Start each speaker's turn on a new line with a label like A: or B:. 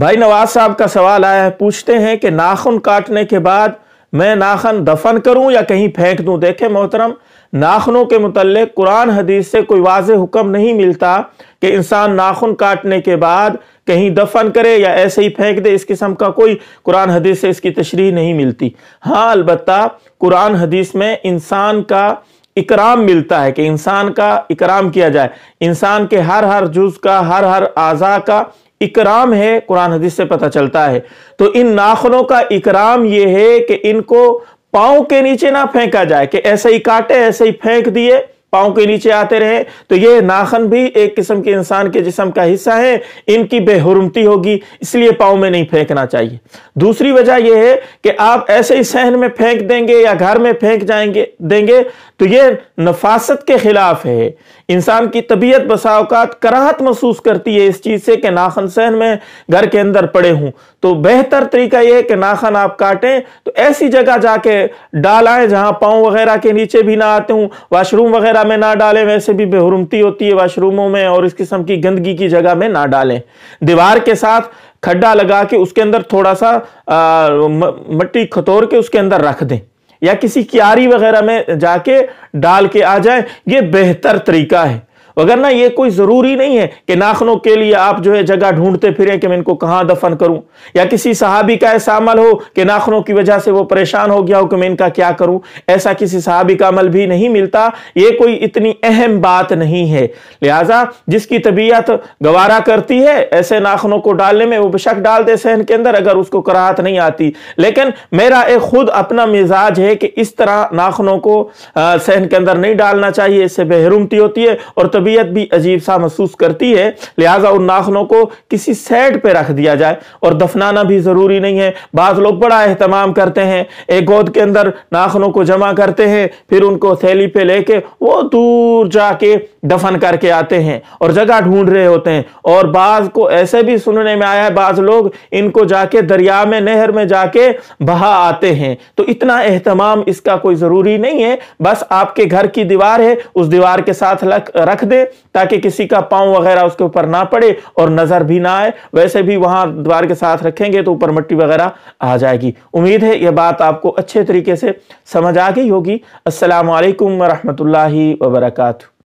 A: भाई नवाज साहब का सवाल आया है पूछते हैं कि नाखून काटने के बाद मैं नाखन दफन करूं या कहीं फेंक दूं देखें मोहतरम नाखनों के मतलब कुरान हदीस से कोई वाज हुक्म नहीं मिलता कि इंसान नाखून काटने के बाद कहीं दफन करे या ऐसे ही फेंक दे इस किस्म का कोई कुरान हदीस से इसकी तशरी नहीं मिलती हाँ अलबत् कुरान हदीस में इंसान का इकराम मिलता है कि इंसान का इकराम किया जाए इंसान के हर हर जुज का हर हर आज़ा का इकराम है कुरान हदीस से पता चलता है तो इन नाखनों का इकराम यह है कि इनको पाओ के नीचे ना फेंका जाए कि ऐसे ही काटे ऐसे ही फेंक दिए पाँव के नीचे आते रहे तो ये नाखन भी एक किस्म के इंसान के जिसम का हिस्सा है इनकी बेहरमती होगी इसलिए पाँव में नहीं फेंकना चाहिए दूसरी वजह यह है कि आप ऐसे ही सहन में फेंक देंगे या घर में फेंक जाएंगे देंगे तो ये नफासत के खिलाफ है इंसान की तबीयत बसाओकात कराहत महसूस करती है इस चीज़ से कि नाखन सहन में घर के अंदर पड़े हूं तो बेहतर तरीका यह है कि नाखन आप काटें तो ऐसी जगह जाके डाल आए जहां पाओ वगैरह के नीचे भी ना आते हूं वाशरूम वगैरह जगह में ना डालें वैसे भी बेहरमती होती है वाशरूमों में और इस किस्म की गंदगी की जगह में ना डालें दीवार के साथ खड्डा लगा के उसके अंदर थोड़ा सा मट्टी खतोर के उसके अंदर रख दें या किसी क्यारी वगैरह में जाके डाल के आ जाए ये बेहतर तरीका है वगरना ये कोई ज़रूरी नहीं है कि नाखनों के लिए आप जो है जगह ढूंढते फिरें कि मैं इनको कहाँ दफन करूं या किसी सहाबी का ऐसा अमल हो कि नाखनों की वजह से वो परेशान हो गया हो कि मैं इनका क्या करूं ऐसा किसी सहाबी का अमल भी नहीं मिलता ये कोई इतनी अहम बात नहीं है लिहाजा जिसकी तबीयत गवारा करती है ऐसे नाखनों को डालने में वो बेशक डाल दे सहन के अंदर अगर उसको कराहत नहीं आती लेकिन मेरा एक खुद अपना मिजाज है कि इस तरह नाखनों को सहन के अंदर नहीं डालना चाहिए इससे बेहरूमती होती है और तब तबीयत भी अजीब सा महसूस करती है लिहाजा उन नाखनों को किसी सेट पे रख दिया जाए और दफनाना भी ज़रूरी नहीं है बाज़ लोग बड़ा अहतमाम करते हैं एक गोद के अंदर नाखनों को जमा करते हैं फिर उनको थैली पे लेके वो दूर जाके दफन करके आते हैं और जगह ढूंढ रहे होते हैं और बाज़ को ऐसे भी सुनने में आया है बाज़ लोग इनको जाके दरिया में नहर में जाके बहा आते हैं तो इतना अहतमाम इसका कोई ज़रूरी नहीं है बस आपके घर की दीवार है उस दीवार के साथ रख दे दे ताकि किसी का पांव वगैरह उसके ऊपर ना पड़े और नजर भी ना आए वैसे भी वहां द्वार के साथ रखेंगे तो ऊपर मट्टी वगैरह आ जाएगी उम्मीद है यह बात आपको अच्छे तरीके से समझ आ गई होगी असलकम वरहमल वर्का